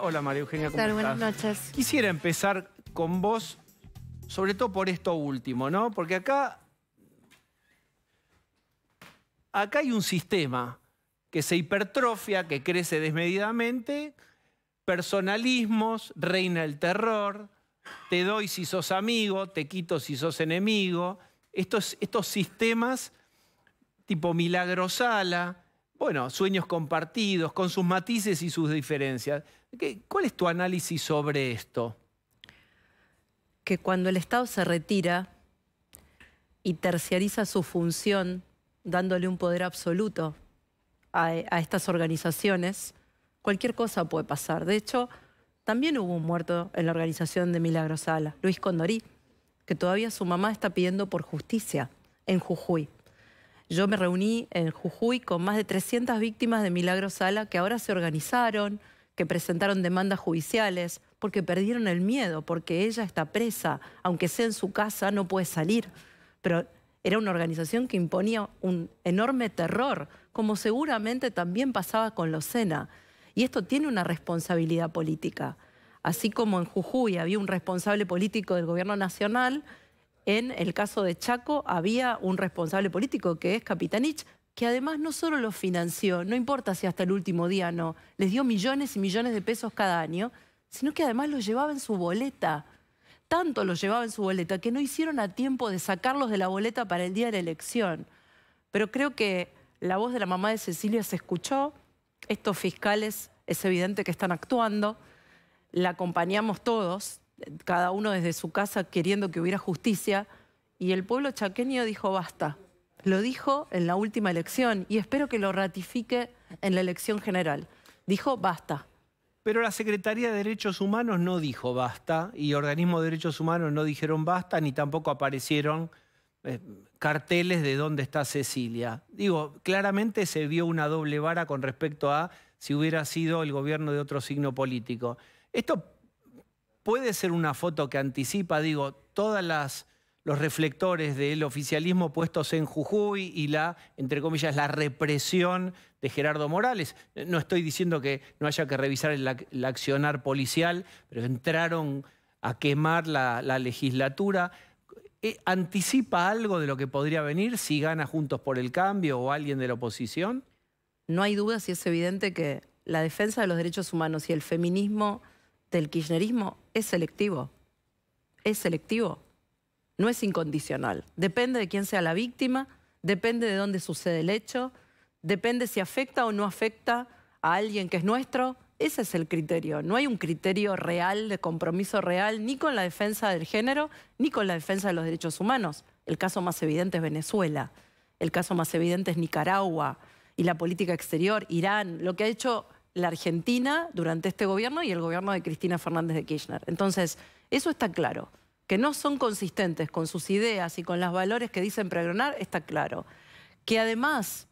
Hola María Eugenia, ¿cómo Buenas noches. Quisiera empezar con vos, sobre todo por esto último, ¿no? Porque acá, acá hay un sistema que se hipertrofia, que crece desmedidamente, personalismos, reina el terror, te doy si sos amigo, te quito si sos enemigo, estos, estos sistemas tipo milagrosala, bueno, sueños compartidos, con sus matices y sus diferencias. ¿Cuál es tu análisis sobre esto? Que cuando el Estado se retira y terciariza su función, dándole un poder absoluto a, estas organizaciones, cualquier cosa puede pasar. De hecho, también hubo un muerto en la organización de Milagrosala, Luis Condorí, que todavía su mamá está pidiendo por justicia en Jujuy. Yo me reuní en Jujuy con más de 300 víctimas de Milagro Sala que ahora se organizaron, que presentaron demandas judiciales, porque perdieron el miedo, porque ella está presa, aunque sea en su casa, no puede salir. Pero era una organización que imponía un enorme terror, como seguramente también pasaba con los Y esto tiene una responsabilidad política. Así como en Jujuy había un responsable político del gobierno nacional, en el caso de Chaco había un responsable político que es Capitanich, que además no solo los financió, no importa si hasta el último día no, les dio millones y millones de pesos cada año, sino que además los llevaba en su boleta. Tanto los llevaba en su boleta que no hicieron a tiempo de sacarlos de la boleta para el día de la elección. Pero creo que la voz de la mamá de Cecilia se escuchó, estos fiscales es evidente que están actuando, la acompañamos todos, cada uno desde su casa queriendo que hubiera justicia, y el pueblo chaqueño dijo basta. Lo dijo en la última elección y espero que lo ratifique en la elección general. Dijo basta. Pero la Secretaría de Derechos Humanos no dijo basta y organismos de derechos humanos no dijeron basta ni tampoco aparecieron eh, carteles de dónde está Cecilia. Digo, claramente se vio una doble vara con respecto a si hubiera sido el gobierno de otro signo político. Esto puede ser una foto que anticipa, digo, todas las los reflectores del oficialismo puestos en Jujuy y la, entre comillas, la represión de Gerardo Morales. No estoy diciendo que no haya que revisar el, accionar policial, pero entraron a quemar la, legislatura. ¿E-, ¿Anticipa algo de lo que podría venir si gana Juntos por el Cambio o alguien de la oposición? No hay duda si es evidente que la defensa de los derechos humanos y el feminismo del kirchnerismo es selectivo. Es selectivo. No es incondicional. Depende de quién sea la víctima, depende de dónde sucede el hecho, depende si afecta o no afecta a alguien que es nuestro. Ese es el criterio. No hay un criterio real de compromiso real ni con la defensa del género ni con la defensa de los derechos humanos. El caso más evidente es Venezuela, el caso más evidente es Nicaragua y la política exterior, Irán, lo que ha hecho la Argentina durante este gobierno y el gobierno de Cristina Fernández de Kirchner. Entonces, eso está claro. Que no son consistentes con sus ideas y con los valores que dicen pregonar, está claro. Que además,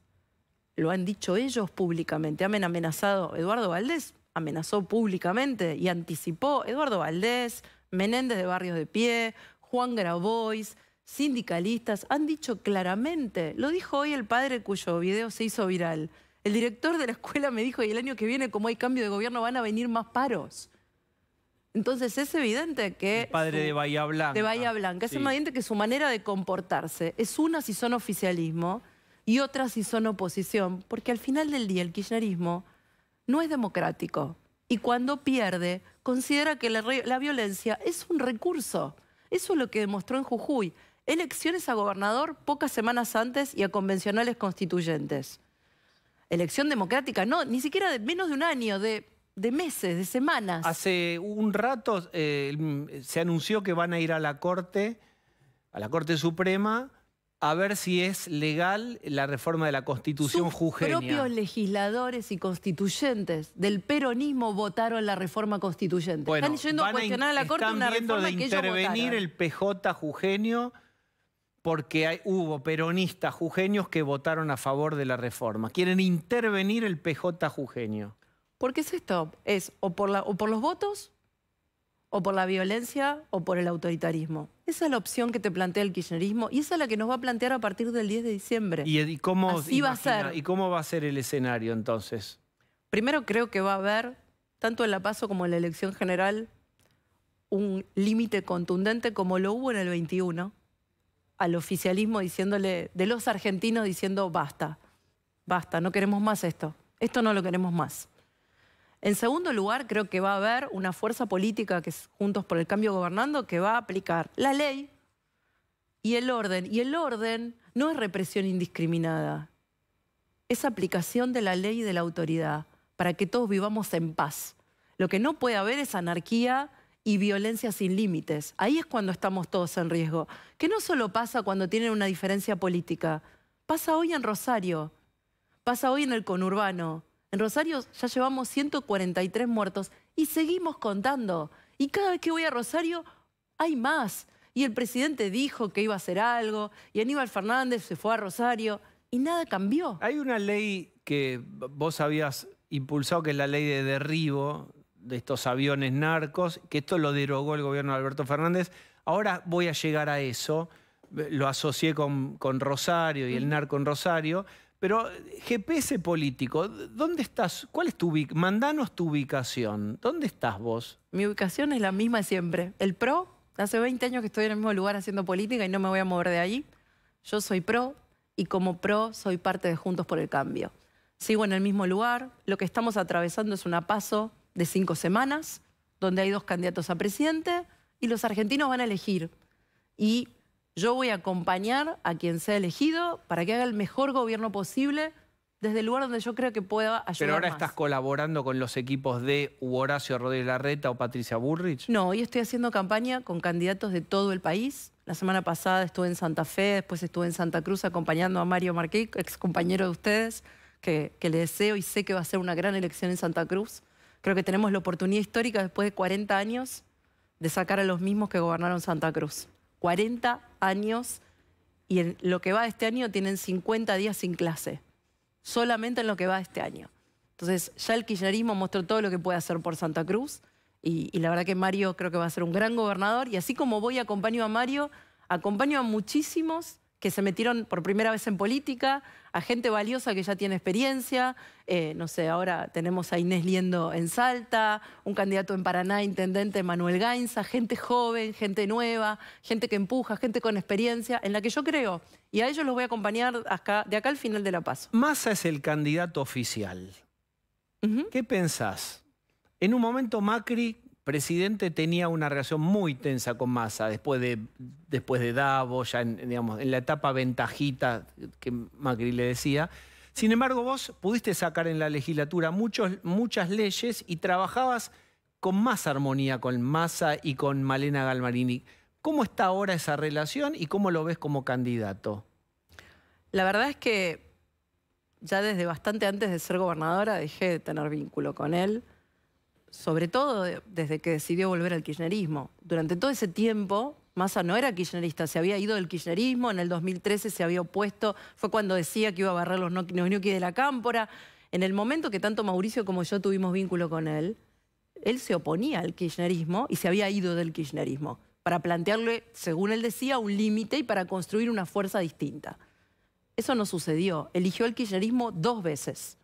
lo han dicho ellos públicamente, han amenazado, Eduardo Valdés amenazó públicamente y anticipó, Eduardo Valdés, Menéndez de Barrios de Pie, Juan Grabois, sindicalistas, han dicho claramente, lo dijo hoy el padre cuyo video se hizo viral, el director de la escuela me dijo, y el año que viene, como hay cambio de gobierno, van a venir más paros. Entonces es evidente que... El padre de Bahía Blanca. De Bahía Blanca. Es evidente que su manera de comportarse es una si son oficialismo y otra si son oposición. Porque al final del día el kirchnerismo no es democrático. Y cuando pierde, considera que la, la violencia es un recurso. Eso es lo que demostró en Jujuy. Elecciones a gobernador pocas semanas antes y a convencionales constituyentes elección democrática, no, ni siquiera de menos de un año, de, meses, de semanas. Hace un rato eh, eh, se anunció que van a ir a la Corte, a la Corte Suprema, a ver si es legal la reforma de la Constitución Sus Los propios legisladores y constituyentes del peronismo votaron la reforma constituyente. están yendo a cuestionar a, la Corte una reforma que intervenir el PJ jujeño porque hubo peronistas jujeños que votaron a favor de la reforma. Quieren intervenir el PJ jujeño. ¿Por qué es esto? Es o por, los votos, o por la violencia, o por el autoritarismo. Esa es la opción que te plantea el kirchnerismo y esa es la que nos va a plantear a partir del 10 de diciembre. ¿Y, cómo, va a ser. ¿Y cómo va a ser el escenario entonces? Primero creo que va a haber, tanto en la PASO como en la elección general, un límite contundente como lo hubo en el 21 al oficialismo diciéndole, de los argentinos diciendo basta, basta, no queremos más esto, esto no lo queremos más. En segundo lugar, creo que va a haber una fuerza política que es Juntos por el Cambio gobernando que va a aplicar la ley y el orden. Y el orden no es represión indiscriminada, es aplicación de la ley y de la autoridad para que todos vivamos en paz. Lo que no puede haber es anarquía y violencia sin límites. Ahí es cuando estamos todos en riesgo. Que no solo pasa cuando tienen una diferencia política, pasa hoy en Rosario, pasa hoy en el conurbano. En Rosario ya llevamos 143 muertos y seguimos contando. Y cada vez que voy a Rosario hay más. Y el presidente dijo que iba a hacer algo, y Aníbal Fernández se fue a Rosario, y nada cambió. Hay una ley que vos habías impulsado, que es la ley de derribo de estos aviones narcos, que esto lo derogó el gobierno de Alberto Fernández. Ahora voy a llegar a eso, eh, lo asocié con, con Rosario y el narco en Rosario, pero GPS político, ¿dónde estás? ¿Cuál es tu ubicación? Mandanos tu ubicación, ¿dónde estás vos? Mi ubicación es la misma siempre, el PRO, hace 20 años que estoy en el mismo lugar haciendo política y no me voy a mover de allí. Yo soy PRO y como PRO soy parte de Juntos por el Cambio. Sigo en el mismo lugar, lo que estamos atravesando es una paso de cinco semanas, donde hay dos candidatos a presidente y los argentinos van a elegir. Y yo voy a acompañar a quien sea elegido para que haga el mejor gobierno posible desde el lugar donde yo creo que pueda ayudar. Pero ahora estás colaborando con los equipos de Horacio Rodríguez Larreta o Patricia Burrich. No, hoy estoy haciendo campaña con candidatos de todo el país. La semana pasada estuve en Santa Fe, después estuve en Santa Cruz acompañando a Mario Marquez ex compañero de ustedes, que le deseo y sé que va a ser una gran elección en Santa Cruz. Creo que tenemos la oportunidad histórica después de 40 años de sacar a los mismos que gobernaron Santa Cruz. 40 años y en lo que va este año tienen 50 días sin clase. Solamente en lo que va este año. Entonces ya el kirchnerismo mostró todo lo que puede hacer por Santa Cruz y, la verdad que Mario creo que va a ser un gran gobernador y así como voy acompaño a Mario, acompaño a muchísimos que se metieron por primera vez en política, a gente valiosa que ya tiene experiencia. Eh, no sé, ahora tenemos a Inés Liendo en Salta, un candidato en Paraná, intendente Manuel Gainza, gente joven, gente nueva, gente que empuja, gente con experiencia, en la que yo creo. Y a ellos los voy a acompañar de acá al final de la Paz. Massa es el candidato oficial. ¿Qué pensás? En un momento Macri presidente tenía una relación muy tensa con Massa, después de, después de Davos, ya en, la etapa ventajita que Macri le decía. Sin embargo, vos pudiste sacar en la legislatura muchas leyes y trabajabas con más armonía con Massa y con Malena Galmarini. ¿Cómo está ahora esa relación y cómo lo ves como candidato? La verdad es que ya desde bastante antes de ser gobernadora dejé de tener vínculo con él sobre todo eh, desde que decidió volver al kirchnerismo. Durante todo ese tiempo, Massa no era kirchnerista, se había ido del kirchnerismo, en el 2013 se había opuesto, fue cuando decía que iba a barrer los gnocchi de la cámpora. En el momento que tanto Mauricio como yo tuvimos vínculo con él, él se oponía al kirchnerismo y se había ido del kirchnerismo para plantearle, según él decía, un límite y para construir una fuerza distinta. Eso no sucedió. Eligió el kirchnerismo dos veces.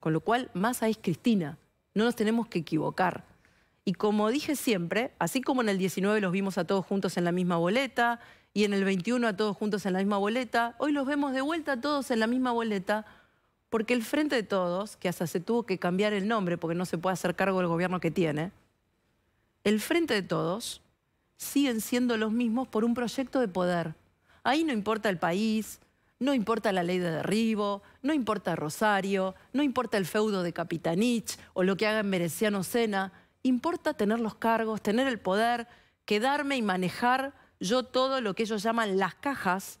Con lo cual, Massa es Cristina. No nos tenemos que equivocar. Y como dije siempre, así como en el 19 los vimos a todos juntos en la misma boleta y en el 21 a todos juntos en la misma boleta, hoy los vemos de vuelta a todos en la misma boleta porque el Frente de Todos, que hasta se tuvo que cambiar el nombre porque no se puede hacer cargo del gobierno que tiene, el Frente de Todos siguen siendo los mismos por un proyecto de poder. Ahí no importa el país, no importa la ley de derribo, no importa Rosario, no importa el feudo de Capitanich o lo que haga en Mereciano Sena. Importa tener los cargos, tener el poder, quedarme y manejar yo todo lo que ellos llaman las cajas.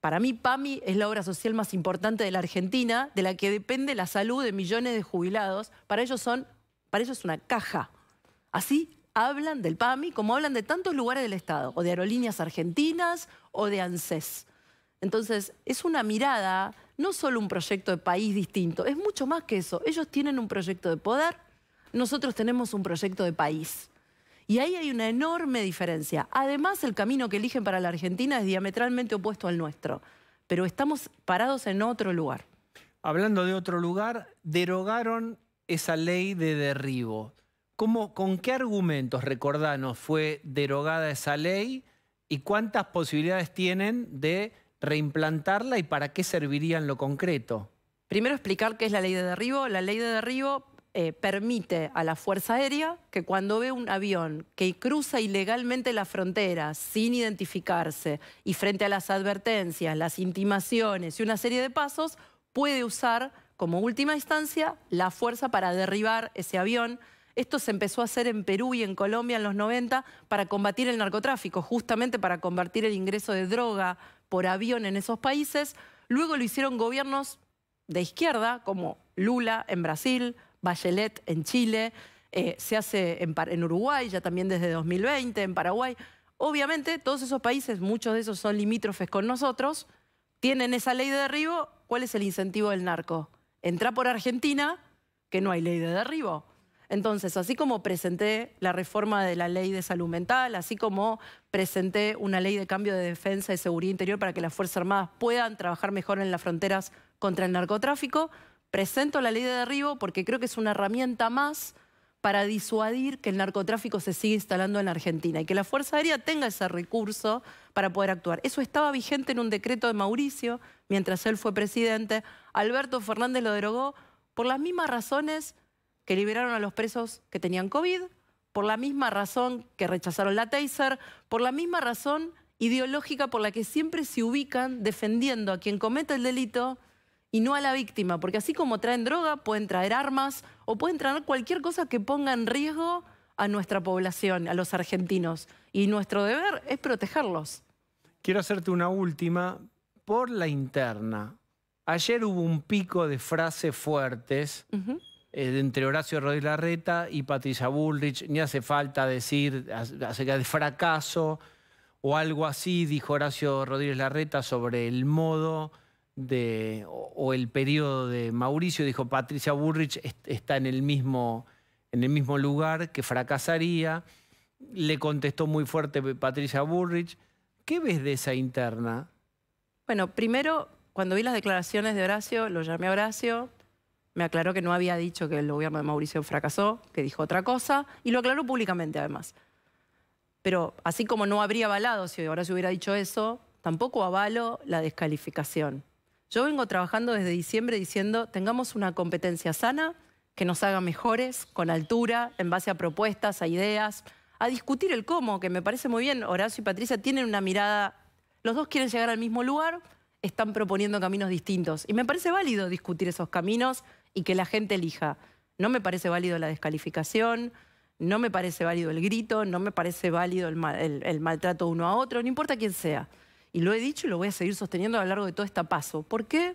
Para mí, PAMI es la obra social más importante de la Argentina, de la que depende la salud de millones de jubilados. Para ellos, son, para ellos es una caja. Así hablan del PAMI como hablan de tantos lugares del Estado, o de aerolíneas argentinas o de ANSES. Entonces, es una mirada, no solo un proyecto de país distinto, es mucho más que eso. Ellos tienen un proyecto de poder, nosotros tenemos un proyecto de país. Y ahí hay una enorme diferencia. Además, el camino que eligen para la Argentina es diametralmente opuesto al nuestro, pero estamos parados en otro lugar. Hablando de otro lugar, derogaron esa ley de derribo. ¿Cómo, ¿Con qué argumentos, recordanos, fue derogada esa ley y cuántas posibilidades tienen de reimplantarla y para qué serviría en lo concreto? Primero explicar qué es la ley de derribo. La ley de derribo eh, permite a la Fuerza Aérea que cuando ve un avión que cruza ilegalmente la frontera sin identificarse y frente a las advertencias, las intimaciones y una serie de pasos, puede usar como última instancia la fuerza para derribar ese avión. Esto se empezó a hacer en Perú y en Colombia en los 90 para combatir el narcotráfico, justamente para combatir el ingreso de droga por avión en esos países. Luego lo hicieron gobiernos de izquierda, como Lula en Brasil, Bachelet en Chile, eh, se hace en, en Uruguay, ya también desde 2020, en Paraguay. Obviamente, todos esos países, muchos de esos son limítrofes con nosotros, tienen esa ley de derribo. ¿Cuál es el incentivo del narco? Entra por Argentina, que no hay ley de derribo. Entonces, así como presenté la reforma de la ley de salud mental, así como presenté una ley de cambio de defensa y seguridad interior para que las Fuerzas Armadas puedan trabajar mejor en las fronteras contra el narcotráfico, presento la ley de derribo porque creo que es una herramienta más para disuadir que el narcotráfico se siga instalando en Argentina y que la Fuerza Aérea tenga ese recurso para poder actuar. Eso estaba vigente en un decreto de Mauricio mientras él fue presidente. Alberto Fernández lo derogó por las mismas razones que liberaron a los presos que tenían COVID, por la misma razón que rechazaron la Taser, por la misma razón ideológica por la que siempre se ubican defendiendo a quien comete el delito y no a la víctima, porque así como traen droga, pueden traer armas o pueden traer cualquier cosa que ponga en riesgo a nuestra población, a los argentinos. Y nuestro deber es protegerlos. Quiero hacerte una última por la interna. Ayer hubo un pico de frases fuertes. Eh, entre Horacio Rodríguez Larreta y Patricia Bullrich, ni hace falta decir acerca de fracaso o algo así, dijo Horacio Rodríguez Larreta sobre el modo de, o, el periodo de Mauricio, dijo Patricia Bullrich está en el, mismo, en el mismo lugar que fracasaría, le contestó muy fuerte Patricia Bullrich. ¿Qué ves de esa interna? Bueno, primero, cuando vi las declaraciones de Horacio, lo llamé a Horacio, me aclaró que no había dicho que el gobierno de Mauricio fracasó, que dijo otra cosa, y lo aclaró públicamente además. Pero así como no habría avalado si ahora se hubiera dicho eso, tampoco avalo la descalificación. Yo vengo trabajando desde diciembre diciendo, tengamos una competencia sana, que nos haga mejores, con altura, en base a propuestas, a ideas, a discutir el cómo, que me parece muy bien. Horacio y Patricia tienen una mirada, los dos quieren llegar al mismo lugar, están proponiendo caminos distintos. Y me parece válido discutir esos caminos y que la gente elija. No me parece válido la descalificación, no me parece válido el grito, no me parece válido el, maltrato uno a otro, no importa quién sea. Y lo he dicho y lo voy a seguir sosteniendo a lo largo de todo este paso. ¿Por qué?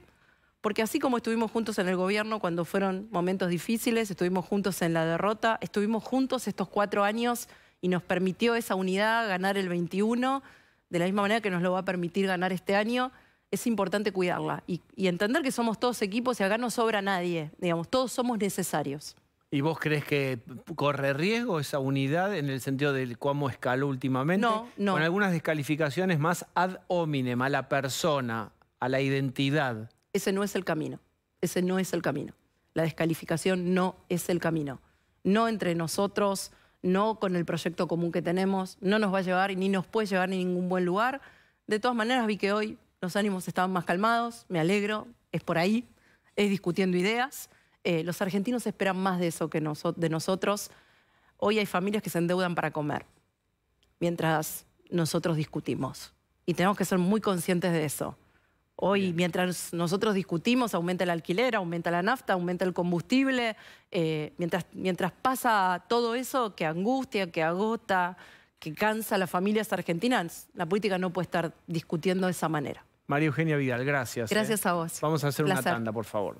Porque así como estuvimos juntos en el gobierno cuando fueron momentos difíciles, estuvimos juntos en la derrota, estuvimos juntos estos cuatro años y nos permitió esa unidad ganar el 21, de la misma manera que nos lo va a permitir ganar este año es importante cuidarla y, entender que somos todos equipos y acá no sobra nadie, digamos, todos somos necesarios. ¿Y vos crees que corre riesgo esa unidad en el sentido de cómo escaló últimamente? No, no. Con algunas descalificaciones más ad hominem, a la persona, a la identidad. Ese no es el camino, ese no es el camino. La descalificación no es el camino. No entre nosotros, no con el proyecto común que tenemos, no nos va a llevar y ni nos puede llevar a ningún buen lugar. De todas maneras, vi que hoy los ánimos estaban más calmados, me alegro, es por ahí, es discutiendo ideas. Eh, los argentinos esperan más de eso que de nosotros. Hoy hay familias que se endeudan para comer, mientras nosotros discutimos. Y tenemos que ser muy conscientes de eso. Hoy, mientras nosotros discutimos, aumenta el alquiler, aumenta la nafta, aumenta el combustible. Eh, mientras, mientras pasa todo eso que angustia, que agota, que cansa a las familias argentinas, la política no puede estar discutiendo de esa manera. María Eugenia Vidal, gracias. ¿eh? Gracias a vos. Vamos a hacer una tanda, por favor.